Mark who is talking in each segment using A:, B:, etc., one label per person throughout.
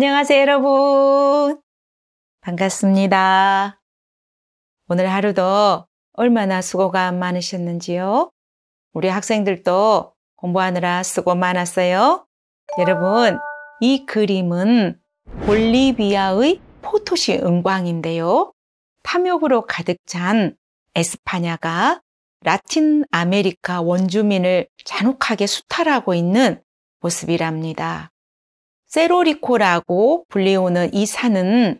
A: 안녕하세요, 여러분. 반갑습니다. 오늘 하루도 얼마나 수고가 많으셨는지요? 우리 학생들도 공부하느라 수고 많았어요. 여러분, 이 그림은 볼리비아의 포토시 은광인데요. 탐욕으로 가득 찬 에스파냐가 라틴 아메리카 원주민을 잔혹하게 수탈하고 있는 모습이랍니다. 세로리코라고 불리우는 이 산은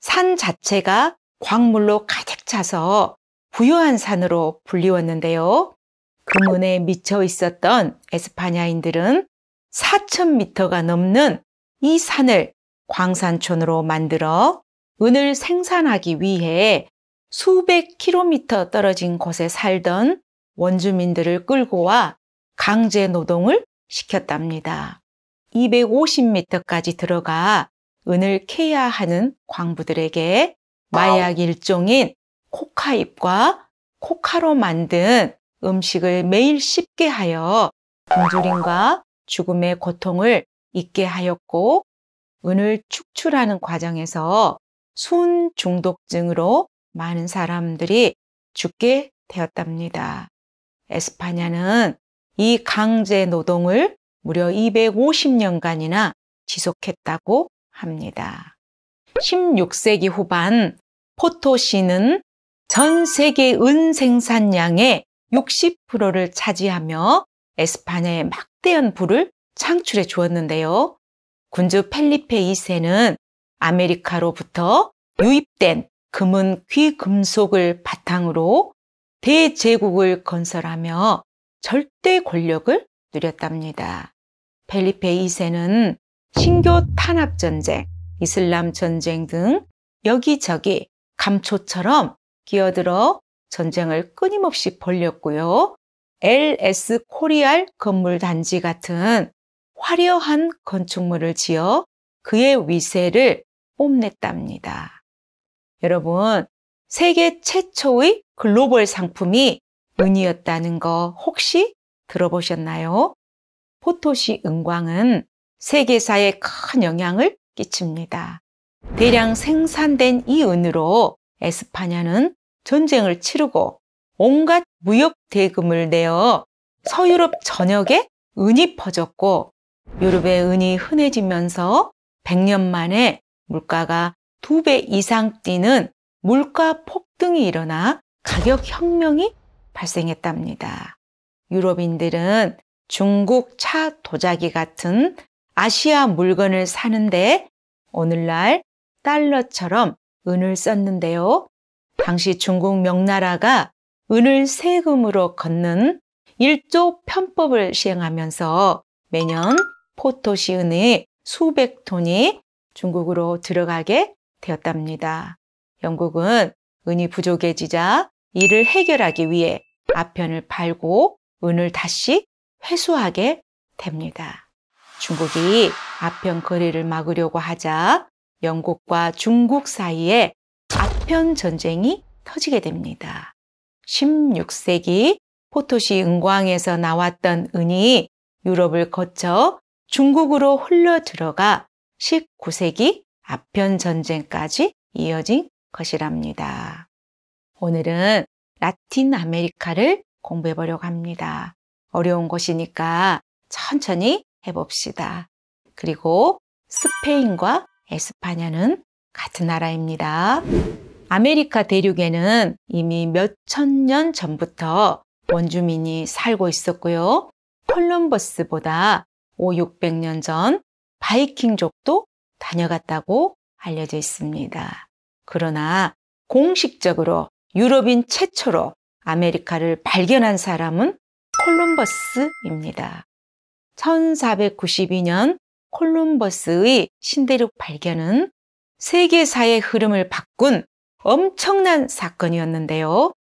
A: 산 자체가 광물로 가득 차서 부유한 산으로 불리웠는데요. 금은에 그 미쳐 있었던 에스파냐인들은 4,000m가 넘는 이 산을 광산촌으로 만들어 은을 생산하기 위해 수백 킬로미터 떨어진 곳에 살던 원주민들을 끌고 와 강제 노동을 시켰답니다. 250m까지 들어가 은을 캐야 하는 광부들에게 마약 일종인 코카잎과 코카로 만든 음식을 매일 씹게 하여 굶주림과 죽음의 고통을 잊게 하였고 은을 축출하는 과정에서 순 중독증으로 많은 사람들이 죽게 되었답니다. 에스파냐는 이 강제 노동을 무려 250년간이나 지속했다고 합니다. 16세기 후반 포토시는 전 세계 은 생산량의 60%를 차지하며 에스판에 막대한 부를 창출해 주었는데요. 군주 펠리페 2세는 아메리카로부터 유입된 금은 귀금속을 바탕으로 대제국을 건설하며 절대 권력을 누렸답니다. 펠리페 2세는 신교 탄압 전쟁, 이슬람 전쟁 등 여기저기 감초처럼 끼어들어 전쟁을 끊임없이 벌렸고요. LS 코리알 건물 단지 같은 화려한 건축물을 지어 그의 위세를 뽐냈답니다. 여러분, 세계 최초의 글로벌 상품이 은이었다는 거 혹시 들어보셨나요? 포토시 은광은 세계사에 큰 영향을 끼칩니다. 대량 생산된 이 은으로 에스파냐는 전쟁을 치르고 온갖 무역 대금을 내어 서유럽 전역에 은이 퍼졌고 유럽의 은이 흔해지면서 100년 만에 물가가 두 배 이상 뛰는 물가 폭등이 일어나 가격 혁명이 발생했답니다. 유럽인들은 중국 차 도자기 같은 아시아 물건을 사는데 오늘날 달러처럼 은을 썼는데요. 당시 중국 명나라가 은을 세금으로 걷는 일조 편법을 시행하면서 매년 포토시 은의 수백 톤이 중국으로 들어가게 되었답니다. 영국은 은이 부족해지자 이를 해결하기 위해 아편을 팔고 은을 다시 회수하게 됩니다. 중국이 아편 거리를 막으려고 하자 영국과 중국 사이에 아편 전쟁이 터지게 됩니다. 16세기 포토시 은광에서 나왔던 은이 유럽을 거쳐 중국으로 흘러 들어가 19세기 아편 전쟁까지 이어진 것이랍니다. 오늘은 라틴 아메리카를 공부해 보려고 합니다. 어려운 것이니까 천천히 해봅시다. 그리고 스페인과 에스파냐는 같은 나라입니다. 아메리카 대륙에는 이미 몇천 년 전부터 원주민이 살고 있었고요. 콜럼버스보다 5, 600년 전 바이킹족도 다녀갔다고 알려져 있습니다. 그러나 공식적으로 유럽인 최초로 아메리카를 발견한 사람은 콜럼버스입니다. 1492년 콜럼버스의 신대륙 발견은 세계사의 흐름을 바꾼 엄청난 사건이었는데요.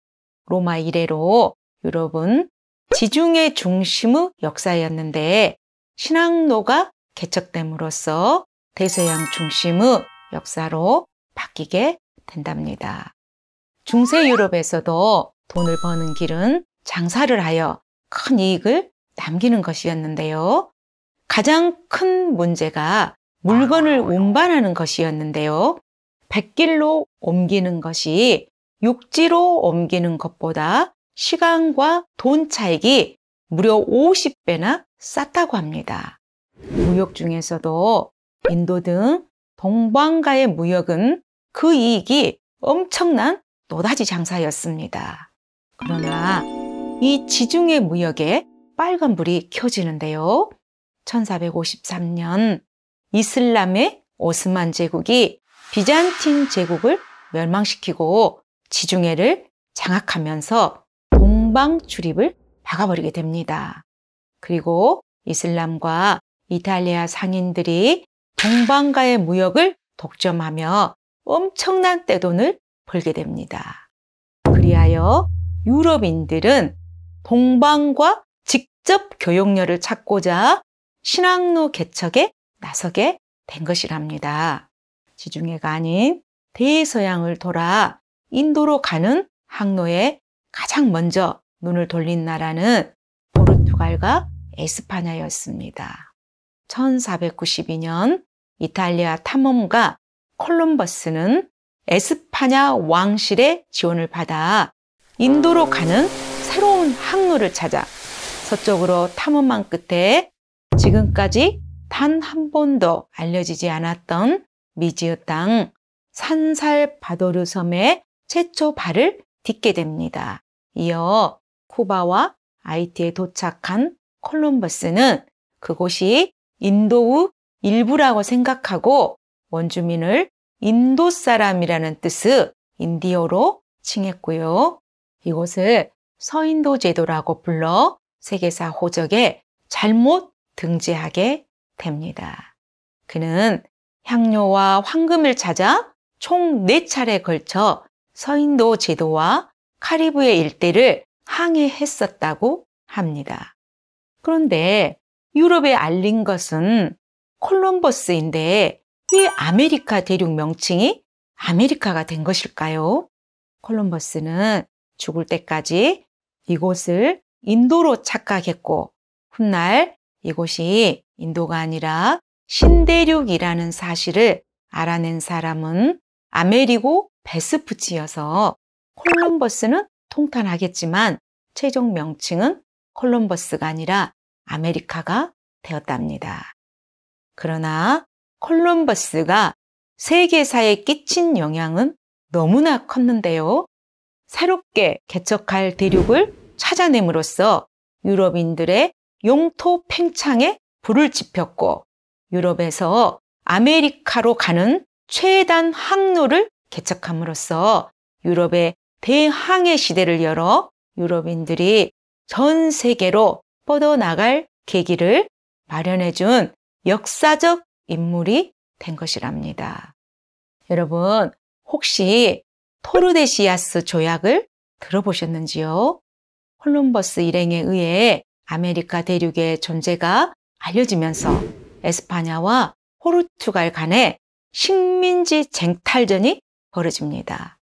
A: 로마 이래로 유럽은 지중해 중심의 역사였는데 신항로가 개척됨으로써 대서양 중심의 역사로 바뀌게 된답니다. 중세 유럽에서도 돈을 버는 길은 장사를 하여 큰 이익을 남기는 것이었는데요. 가장 큰 문제가 물건을 아, 운반하는 것이었는데요. 백길로 옮기는 것이 육지로 옮기는 것보다 시간과 돈 차익이 무려 50배나 쌌다고 합니다. 무역 중에서도 인도 등 동방가의 무역은 그 이익이 엄청난 노다지 장사였습니다. 그러나 이 지중해 무역에 빨간불이 켜지는데요. 1453년 이슬람의 오스만 제국이 비잔틴 제국을 멸망시키고 지중해를 장악하면서 동방 출입을 막아버리게 됩니다. 그리고 이슬람과 이탈리아 상인들이 동방가의 무역을 독점하며 엄청난 떼돈을 벌게 됩니다. 그리하여 유럽인들은 동방과 직접 교역료를 찾고자 신앙로 개척에 나서게 된 것이랍니다. 지중해가 아닌 대서양을 돌아 인도로 가는 항로에 가장 먼저 눈을 돌린 나라는 포르투갈과 에스파냐였습니다. 1492년 이탈리아 탐험가 콜럼버스는 에스파냐 왕실의 지원을 받아 인도로 가는 새로운 항로를 찾아 서쪽으로 탐험한 끝에 지금까지 단 한 번도 알려지지 않았던 미지의 땅 산살바도르 섬의 최초 발을 딛게 됩니다. 이어 쿠바와 아이티에 도착한 콜럼버스는 그곳이 인도의 일부라고 생각하고 원주민을 인도 사람이라는 뜻을 인디어로 칭했고요. 이곳을 서인도 제도라고 불러 세계사 호적에 잘못 등재하게 됩니다. 그는 향료와 황금을 찾아 총 4차례 걸쳐 서인도 제도와 카리브의 일대를 항해했었다고 합니다. 그런데 유럽에 알린 것은 콜럼버스인데 왜 아메리카 대륙 명칭이 아메리카가 된 것일까요? 콜럼버스는 죽을 때까지 이곳을 인도로 착각했고 훗날 이곳이 인도가 아니라 신대륙이라는 사실을 알아낸 사람은 아메리고 베스푸치여서 콜럼버스는 통탄하겠지만 최종 명칭은 콜럼버스가 아니라 아메리카가 되었답니다. 그러나 콜럼버스가 세계사에 끼친 영향은 너무나 컸는데요. 새롭게 개척할 대륙을 찾아냄으로써 유럽인들의 용토 팽창에 불을 지폈고 유럽에서 아메리카로 가는 최단 항로를 개척함으로써 유럽의 대항해 시대를 열어 유럽인들이 전 세계로 뻗어나갈 계기를 마련해준 역사적 인물이 된 것이랍니다. 여러분, 혹시 토르데시아스 조약을 들어보셨는지요? 콜럼버스 일행에 의해 아메리카 대륙의 존재가 알려지면서 에스파냐와 포르투갈 간의 식민지 쟁탈전이 벌어집니다.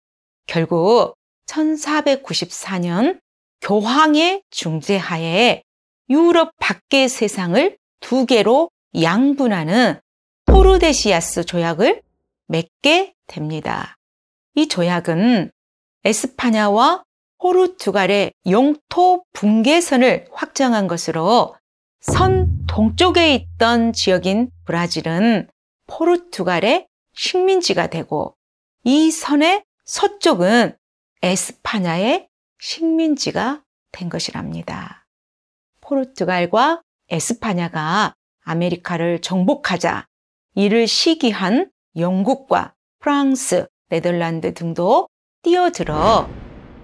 A: 결국 1494년 교황의 중재하에 유럽 밖의 세상을 두 개로 양분하는 포르데시아스 조약을 맺게 됩니다. 이 조약은 에스파냐와 호르투갈의 영토 붕괴선을 확정한 것으로 선 동쪽에 있던 지역인 브라질은 포르투갈의 식민지가 되고 이 선의 서쪽은 에스파냐의 식민지가 된 것이랍니다. 포르투갈과 에스파냐가 아메리카를 정복하자 이를 시기한 영국과 프랑스, 네덜란드 등도 뛰어들어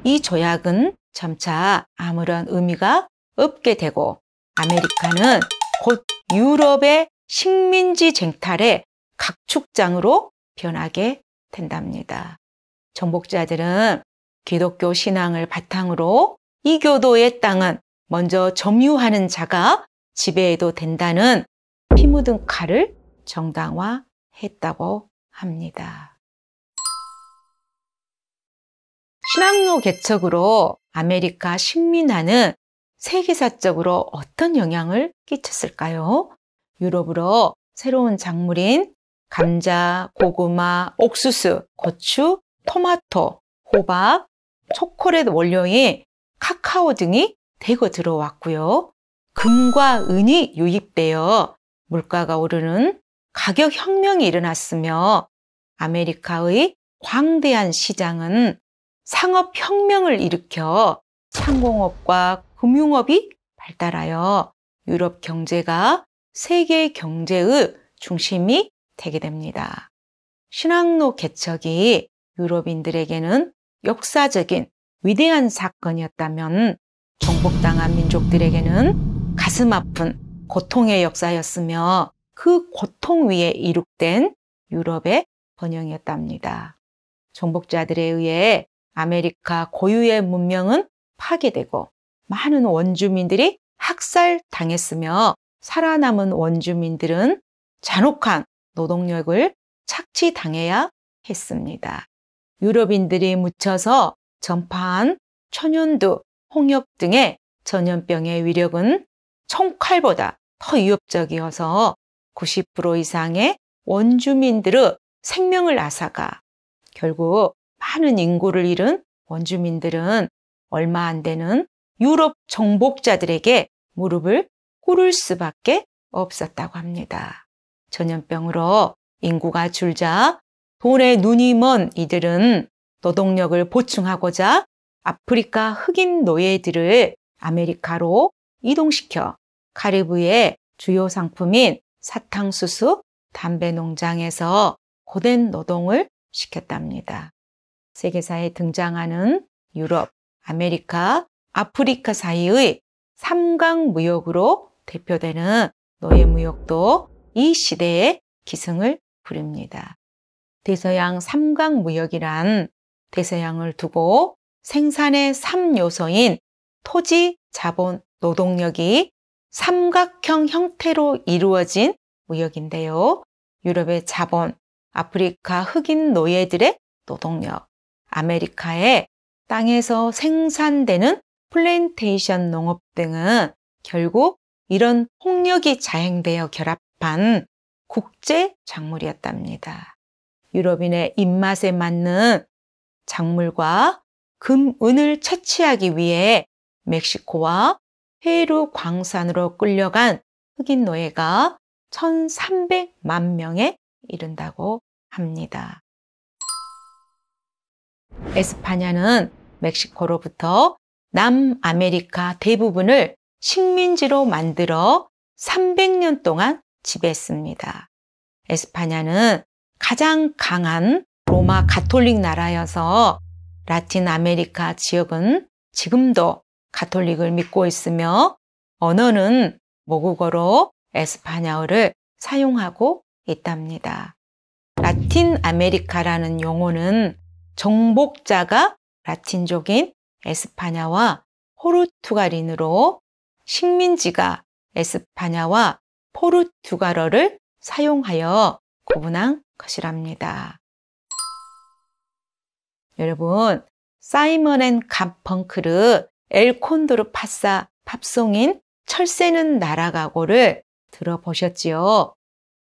A: 이 조약은 점차 아무런 의미가 없게 되고 아메리카는 곧 유럽의 식민지 쟁탈의 각축장으로 변하게 된답니다. 정복자들은 기독교 신앙을 바탕으로 이교도의 땅은 먼저 점유하는 자가 지배해도 된다는 피 묻은 칼을 정당화했다고 합니다. 신학로 개척으로 아메리카 식민화는 세계사적으로 어떤 영향을 끼쳤을까요? 유럽으로 새로운 작물인 감자, 고구마, 옥수수, 고추, 토마토, 호박, 초콜릿 원료인 카카오 등이 대거 들어왔고요. 금과 은이 유입되어 물가가 오르는 가격 혁명이 일어났으며 아메리카의 광대한 시장은 상업혁명을 일으켜 창공업과 금융업이 발달하여 유럽 경제가 세계 경제의 중심이 되게 됩니다. 신학로 개척이 유럽인들에게는 역사적인 위대한 사건이었다면 정복당한 민족들에게는 가슴 아픈 고통의 역사였으며 그 고통 위에 이룩된 유럽의 번영이었답니다. 정복자들에 의해 아메리카 고유의 문명은 파괴되고 많은 원주민들이 학살당했으며 살아남은 원주민들은 잔혹한 노동력을 착취당해야 했습니다. 유럽인들이 묻혀서 전파한 천연두, 홍역 등의 전염병의 위력은 총칼보다 더 위협적이어서 90% 이상의 원주민들의 생명을 앗아가 결국 많은 인구를 잃은 원주민들은 얼마 안 되는 유럽 정복자들에게 무릎을 꿇을 수밖에 없었다고 합니다. 전염병으로 인구가 줄자 돈에 눈이 먼 이들은 노동력을 보충하고자 아프리카 흑인 노예들을 아메리카로 이동시켜 카리브의 주요 상품인 사탕수수, 담배 농장에서 고된 노동을 시켰답니다. 세계사에 등장하는 유럽, 아메리카, 아프리카 사이의 삼강 무역으로 대표되는 노예 무역도 이 시대에 기승을 부립니다. 대서양 삼강 무역이란 대서양을 두고 생산의 3요소인 토지, 자본, 노동력이 삼각형 형태로 이루어진 무역인데요. 유럽의 자본, 아프리카 흑인 노예들의 노동력, 아메리카의 땅에서 생산되는 플랜테이션 농업 등은 결국 이런 폭력이 자행되어 결합한 국제 작물이었답니다. 유럽인의 입맛에 맞는 작물과 금, 은을 채취하기 위해 멕시코와 페루 광산으로 끌려간 흑인 노예가 1300만 명에 이른다고 합니다. 에스파냐는 멕시코로부터 남아메리카 대부분을 식민지로 만들어 300년 동안 지배했습니다. 에스파냐는 가장 강한 로마 가톨릭 나라여서 라틴 아메리카 지역은 지금도 가톨릭을 믿고 있으며 언어는 모국어로 에스파냐어를 사용하고 있답니다. 라틴 아메리카라는 용어는 정복자가 라틴족인 에스파냐와 포르투갈인으로 식민지가 에스파냐와 포르투갈어를 사용하여 구분한 것이랍니다. 여러분, 사이먼 앤갑펑크르 엘콘도르 파사 팝송인 철새는 날아가고를 들어보셨지요?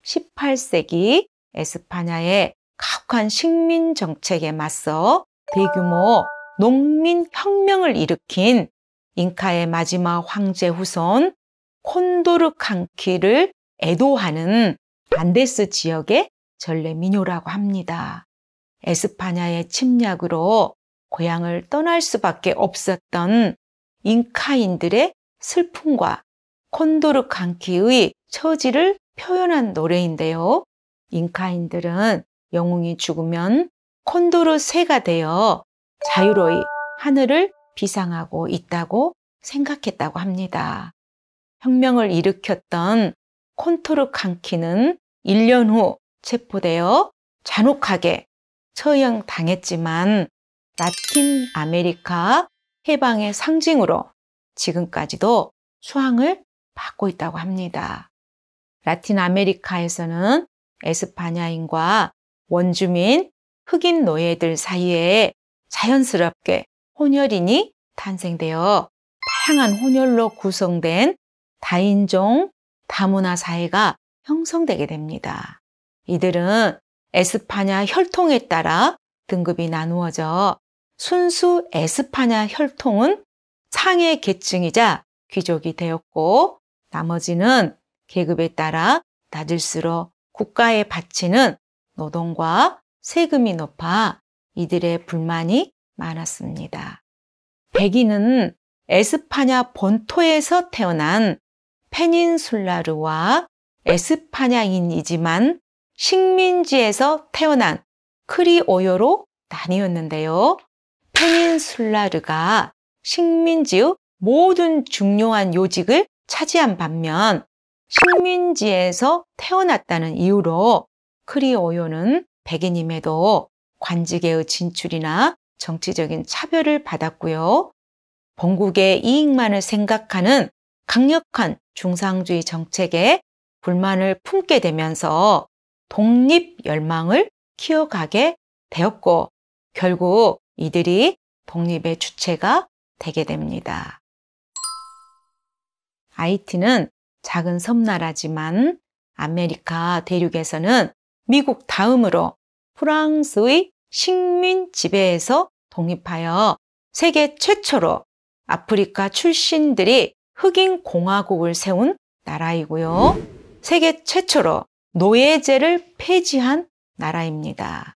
A: 18세기 에스파냐의 가혹한 식민 정책에 맞서 대규모 농민 혁명을 일으킨 잉카의 마지막 황제 후손 콘도르칸키를 애도하는 안데스 지역의 전래민요라고 합니다. 에스파냐의 침략으로 고향을 떠날 수밖에 없었던 잉카인들의 슬픔과 콘도르칸키의 처지를 표현한 노래인데요. 잉카인들은 영웅이 죽으면 콘도르 새가 되어 자유로이 하늘을 비상하고 있다고 생각했다고 합니다. 혁명을 일으켰던 콘토르 칸키는 1년 후 체포되어 잔혹하게 처형 당했지만 라틴 아메리카 해방의 상징으로 지금까지도 수항을 받고 있다고 합니다. 라틴 아메리카에서는 에스파냐인과 원주민, 흑인 노예들 사이에 자연스럽게 혼혈인이 탄생되어 다양한 혼혈로 구성된 다인종, 다문화 사회가 형성되게 됩니다. 이들은 에스파냐 혈통에 따라 등급이 나누어져 순수 에스파냐 혈통은 상해 계층이자 귀족이 되었고 나머지는 계급에 따라 낮을수록 국가의 바치는 노동과 세금이 높아 이들의 불만이 많았습니다. 백인은 에스파냐 본토에서 태어난 페닌술라르와 에스파냐인이지만 식민지에서 태어난 크리오요로 나뉘었는데요. 페닌술라르가 식민지의 모든 중요한 요직을 차지한 반면 식민지에서 태어났다는 이유로 크리오요는 백인임에도 관직의 진출이나 정치적인 차별을 받았고요. 본국의 이익만을 생각하는 강력한 중상주의 정책에 불만을 품게 되면서 독립 열망을 키워가게 되었고 결국 이들이 독립의 주체가 되게 됩니다. 아이티는 작은 섬나라지만 아메리카 대륙에서는 미국 다음으로 프랑스의 식민 지배에서 독립하여 세계 최초로 아프리카 출신들이 흑인 공화국을 세운 나라이고요. 세계 최초로 노예제를 폐지한 나라입니다.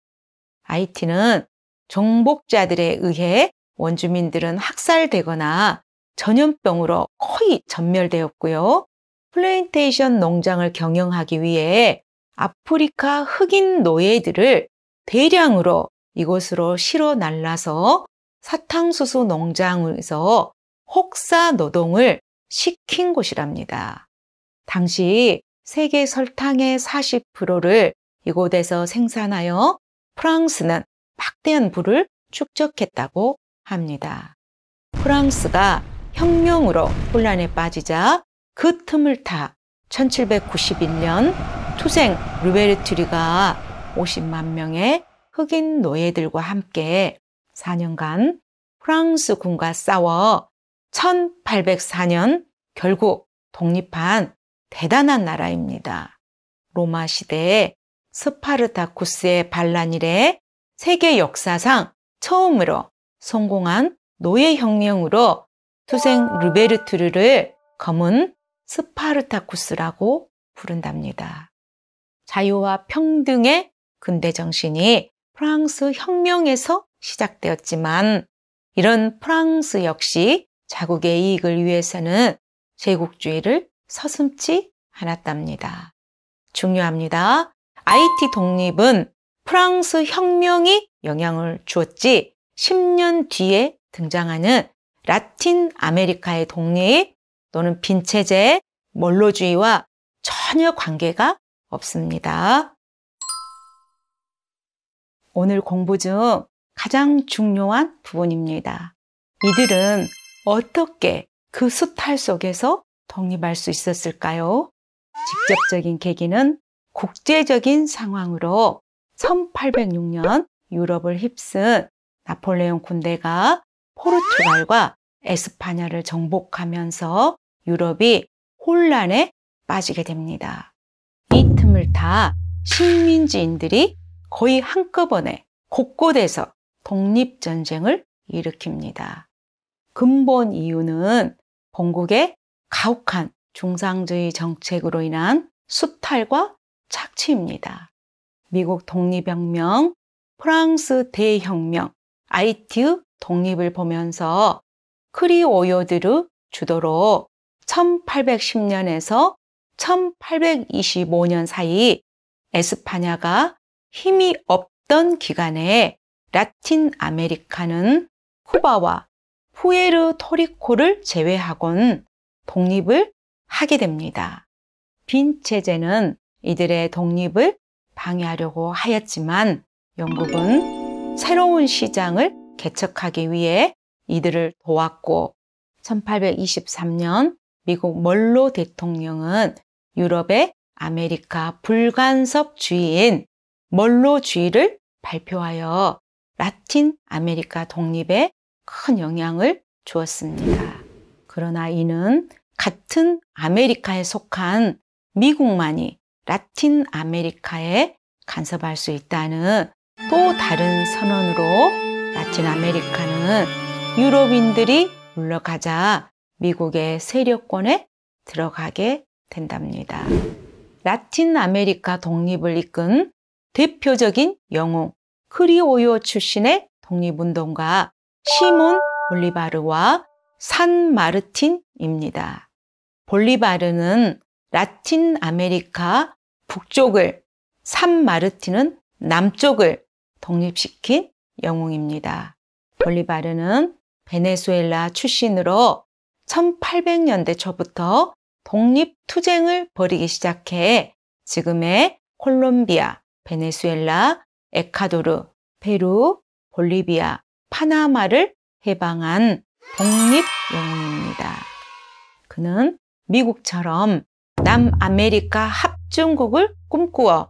A: 아이티는 정복자들에 의해 원주민들은 학살되거나 전염병으로 거의 전멸되었고요. 플레인테이션 농장을 경영하기 위해 아프리카 흑인 노예들을 대량으로 이곳으로 실어 날라서 사탕수수 농장에서 혹사 노동을 시킨 곳이랍니다. 당시 세계 설탕의 40%를 이곳에서 생산하여 프랑스는 막대한 부를 축적했다고 합니다. 프랑스가 혁명으로 혼란에 빠지자 그 틈을 타 1791년 투생 루베르트리가 50만 명의 흑인 노예들과 함께 4년간 프랑스 군과 싸워 1804년 결국 독립한 대단한 나라입니다. 로마 시대에 스파르타쿠스의 반란 이래 세계 역사상 처음으로 성공한 노예 혁명으로 투생 루베르트르를 검은 스파르타쿠스라고 부른답니다. 자유와 평등의 근대 정신이 프랑스 혁명에서 시작되었지만 이런 프랑스 역시 자국의 이익을 위해서는 제국주의를 서슴지 않았답니다. 중요합니다. IT 독립은 프랑스 혁명이 영향을 주었지 10년 뒤에 등장하는 라틴 아메리카의 독립 또는 빈체제, 의멀로주의와 전혀 관계가 없습니다. 오늘 공부 중 가장 중요한 부분입니다. 이들은 어떻게 그 수탈 속에서 독립할 수 있었을까요? 직접적인 계기는 국제적인 상황으로 1806년 유럽을 휩쓴 나폴레옹 군대가 포르투갈과 에스파냐를 정복하면서 유럽이 혼란에 빠지게 됩니다. 다 식민지인들이 거의 한꺼번에 곳곳에서 독립전쟁을 일으킵니다. 근본 이유는 본국의 가혹한 중상주의 정책으로 인한 수탈과 착취입니다. 미국 독립혁명, 프랑스 대혁명, ITU 독립을 보면서 크리오요드르 주도로 1810년에서 1825년 사이 에스파냐가 힘이 없던 기간에 라틴 아메리카는 쿠바와 푸에르토리코를 제외하곤 독립을 하게 됩니다. 빈체제는 이들의 독립을 방해하려고 하였지만 영국은 새로운 시장을 개척하기 위해 이들을 도왔고 1823년 미국 멀로 대통령은 유럽의 아메리카 불간섭주의인 멀로주의를 발표하여 라틴 아메리카 독립에 큰 영향을 주었습니다. 그러나 이는 같은 아메리카에 속한 미국만이 라틴 아메리카에 간섭할 수 있다는 또 다른 선언으로 라틴 아메리카는 유럽인들이 물러가자 미국의 세력권에 들어가게 된답니다. 라틴 아메리카 독립을 이끈 대표적인 영웅 크리오요 출신의 독립운동가 시몬 볼리바르와 산 마르틴입니다. 볼리바르는 라틴 아메리카 북쪽을, 산 마르틴은 남쪽을 독립시킨 영웅입니다. 볼리바르는 베네수엘라 출신으로 1800년대 초부터 독립투쟁을 벌이기 시작해 지금의 콜롬비아, 베네수엘라, 에콰도르, 페루, 볼리비아, 파나마를 해방한 독립영웅입니다. 그는 미국처럼 남아메리카 합중국을 꿈꾸어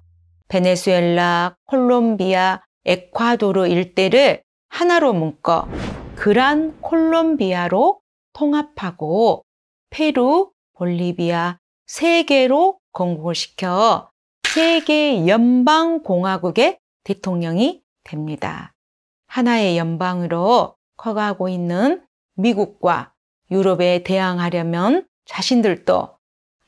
A: 베네수엘라, 콜롬비아, 에콰도르 일대를 하나로 묶어 그란 콜롬비아로 통합하고 페루, 볼리비아 세개로 건국을 시켜 세개 연방공화국의 대통령이 됩니다. 하나의 연방으로 커가고 있는 미국과 유럽에 대항하려면 자신들도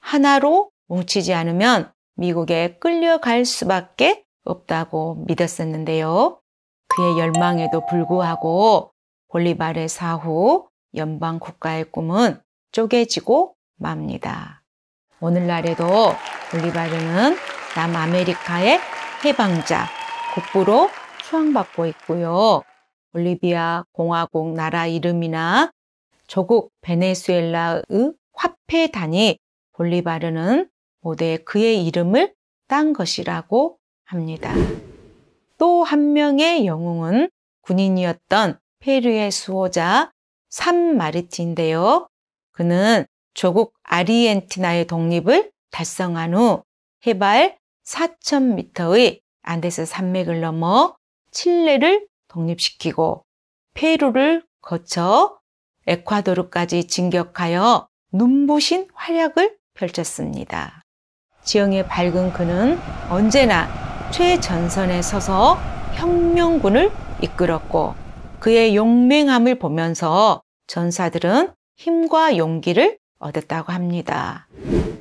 A: 하나로 뭉치지 않으면 미국에 끌려갈 수밖에 없다고 믿었었는데요. 그의 열망에도 불구하고 볼리바르 사후 연방 국가의 꿈은 쪼개지고 맙니다. 오늘날에도 볼리바르는 남아메리카의 해방자 국부로 추앙받고 있고요. 볼리비아 공화국 나라 이름이나 조국 베네수엘라의 화폐단위 볼리바르는 모델 그의 이름을 딴 것이라고 합니다. 또 한 명의 영웅은 군인이었던 페루의 수호자 산마르틴인데요. 그는 조국 아르헨티나의 독립을 달성한 후 해발 4,000m의 안데스 산맥을 넘어 칠레를 독립시키고 페루를 거쳐 에콰도르까지 진격하여 눈부신 활약을 펼쳤습니다. 지형의 밝은 그는 언제나 최전선에 서서 혁명군을 이끌었고 그의 용맹함을 보면서 전사들은 힘과 용기를 얻었다고 합니다.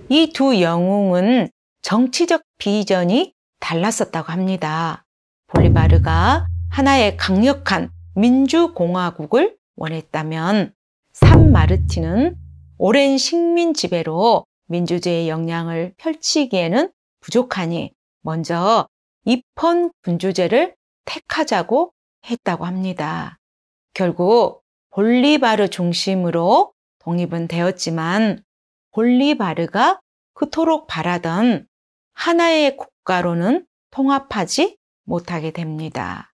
A: 이 두 영웅은 정치적 비전이 달랐었다고 합니다. 볼리바르가 하나의 강력한 민주공화국을 원했다면 산 마르틴은 오랜 식민 지배로 민주주의의 영향을 펼치기에는 부족하니 먼저 입헌 군주제를 택하자고 했다고 합니다. 결국 볼리바르 중심으로 독립은 되었지만 볼리바르가 그토록 바라던 하나의 국가로는 통합하지 못하게 됩니다.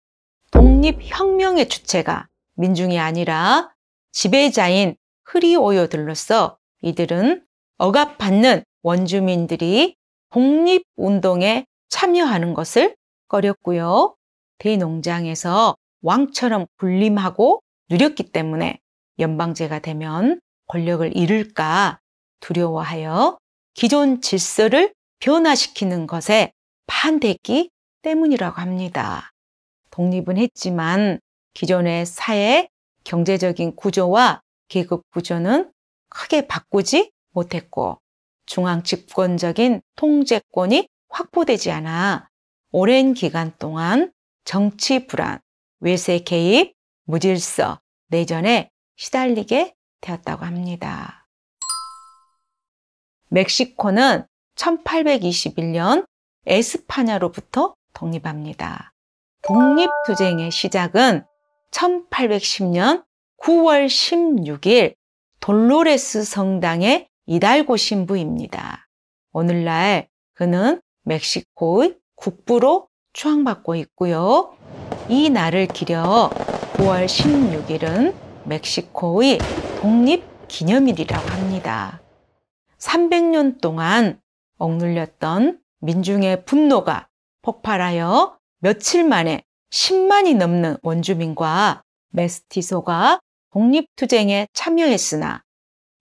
A: 독립혁명의 주체가 민중이 아니라 지배자인 크리오요들로서 이들은 억압받는 원주민들이 독립운동에 참여하는 것을 꺼렸고요. 대농장에서 왕처럼 군림하고 누렸기 때문에 연방제가 되면 권력을 잃을까 두려워하여 기존 질서를 변화시키는 것에 반대했기 때문이라고 합니다. 독립은 했지만 기존의 사회 경제적인 구조와 계급 구조는 크게 바꾸지 못했고 중앙 집권적인 통제권이 확보되지 않아 오랜 기간 동안 정치 불안, 외세 개입, 무질서, 내전에 시달리게 되었다고 합니다. 멕시코는 1821년 에스파냐로부터 독립합니다. 독립투쟁의 시작은 1810년 9월 16일 돌로레스 성당의 이달고 신부입니다. 오늘날 그는 멕시코의 국부로 추앙받고 있고요. 이 날을 기려 9월 16일은 멕시코의 독립 기념일이라고 합니다. 300년 동안 억눌렸던 민중의 분노가 폭발하여 며칠 만에 10만이 넘는 원주민과 메스티소가 독립투쟁에 참여했으나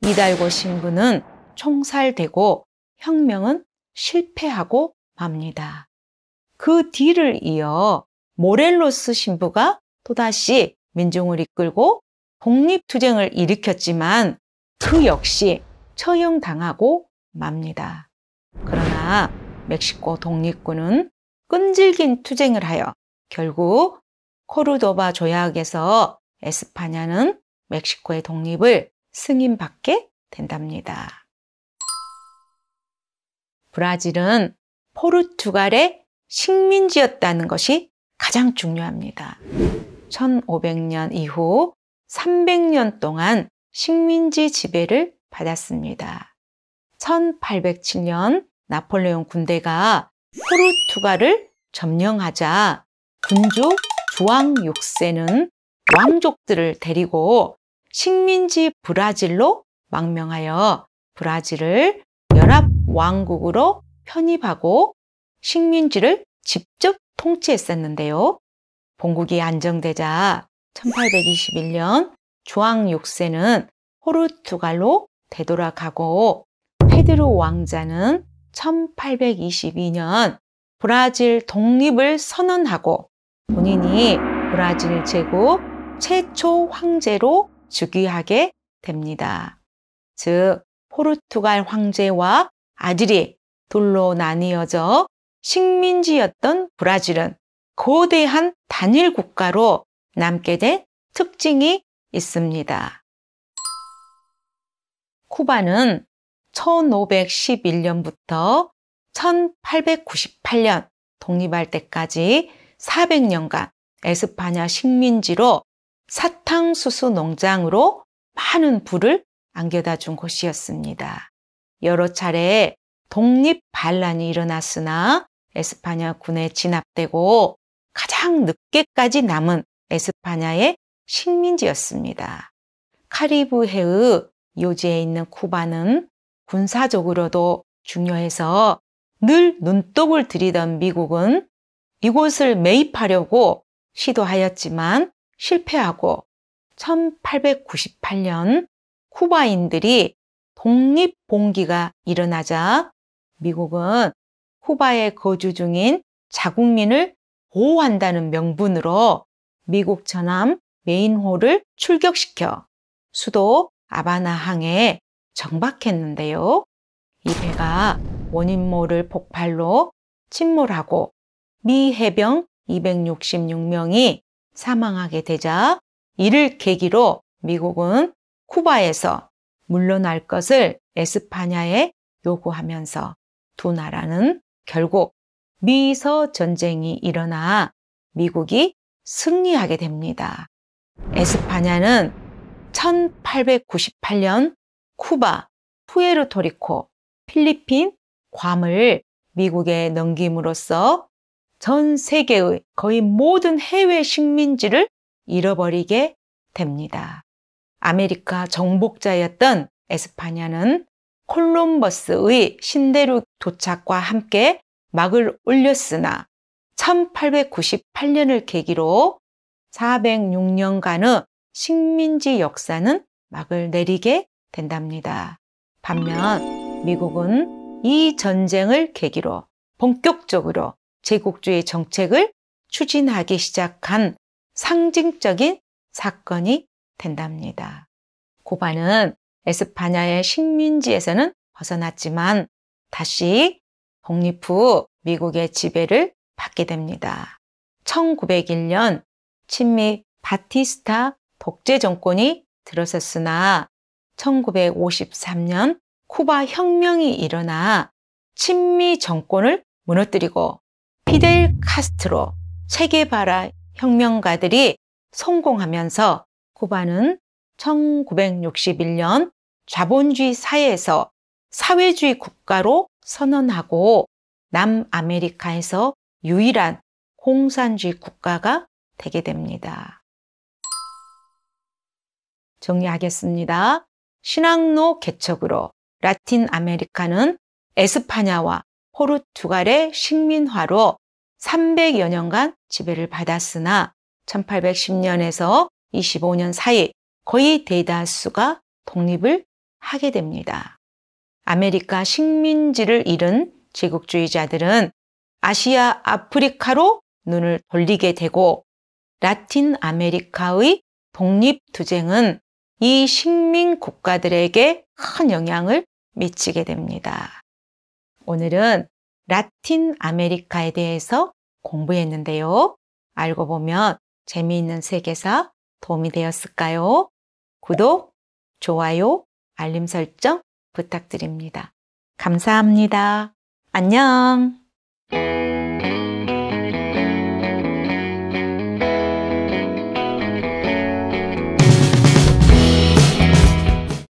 A: 이달고 신부는 총살되고 혁명은 실패하고 맙니다. 그 뒤를 이어 모렐로스 신부가 또다시 민중을 이끌고 독립투쟁을 일으켰지만 그 역시 처형당하고 맙니다. 그러나 멕시코 독립군은 끈질긴 투쟁을 하여 결국 코르도바 조약에서 에스파냐는 멕시코의 독립을 승인받게 된답니다. 브라질은 포르투갈의 식민지였다는 것이 가장 중요합니다. 1500년 이후 300년 동안 식민지 지배를 받았습니다. 1807년 나폴레옹 군대가 포르투갈을 점령하자 군주 조왕 6세는 왕족들을 데리고 식민지 브라질로 망명하여 브라질을 연합왕국으로 편입하고 식민지를 직접 통치했었는데요. 본국이 안정되자 1821년 조항 6세는 포르투갈로 되돌아가고 페드로 왕자는 1822년 브라질 독립을 선언하고 본인이 브라질 제국 최초 황제로 즉위하게 됩니다. 즉, 포르투갈 황제와 아들이 둘로 나뉘어져 식민지였던 브라질은 거대한 단일 국가로 남게 된 특징이 있습니다. 쿠바는 1511년부터 1898년 독립할 때까지 400년간 에스파냐 식민지로 사탕수수 농장으로 많은 부를 안겨다 준 곳이었습니다. 여러 차례 독립 반란이 일어났으나 에스파냐 군에 진압되고 가장 늦게까지 남은 에스파냐의 식민지였습니다. 카리브해의 요지에 있는 쿠바는 군사적으로도 중요해서 늘 눈독을 들이던 미국은 이곳을 매입하려고 시도하였지만 실패하고 1898년 쿠바인들이 독립 봉기가 일어나자 미국은 쿠바에 거주 중인 자국민을 보호한다는 명분으로 미국 전함 메인홀을 출격시켜 수도 아바나항에 정박했는데요. 이 배가 원인 모를 폭발로 침몰하고 미 해병 266명이 사망하게 되자 이를 계기로 미국은 쿠바에서 물러날 것을 에스파냐에 요구하면서 두 나라는 결국 미서 전쟁이 일어나 미국이 승리하게 됩니다. 에스파냐는 1898년 쿠바, 푸에르토리코, 필리핀, 괌을 미국에 넘김으로써 전 세계의 거의 모든 해외 식민지를 잃어버리게 됩니다. 아메리카 정복자였던 에스파냐는 콜롬버스의 신대륙 도착과 함께 막을 올렸으나 1898년을 계기로 406년간의 식민지 역사는 막을 내리게 된답니다. 반면 미국은 이 전쟁을 계기로 본격적으로 제국주의 정책을 추진하기 시작한 상징적인 사건이 된답니다. 고반은 에스파냐의 식민지에서는 벗어났지만 다시 독립 후 미국의 지배를 받게 됩니다. 1901년 친미 바티스타 독재 정권이 들어섰으나 1953년 쿠바 혁명이 일어나 친미 정권을 무너뜨리고 피델 카스트로 체게바라 혁명가들이 성공하면서 쿠바는 1961년 자본주의 사회에서 사회주의 국가로 선언하고 남아메리카에서 유일한 홍산주의 국가가 되게 됩니다. 정리하겠습니다. 신앙로 개척으로 라틴 아메리카는 에스파냐와 포르투갈의 식민화로 300여 년간 지배를 받았으나 1810년에서 25년 사이 거의 대다수가 독립을 하게 됩니다. 아메리카 식민지를 잃은 제국주의자들은 아시아 아프리카로 눈을 돌리게 되고 라틴 아메리카의 독립투쟁은 이 식민 국가들에게 큰 영향을 미치게 됩니다. 오늘은 라틴 아메리카에 대해서 공부했는데요. 알고 보면 재미있는 세계사 도움이 되었을까요? 구독, 좋아요, 알림 설정 부탁드립니다. 감사합니다. 안녕! Thank you.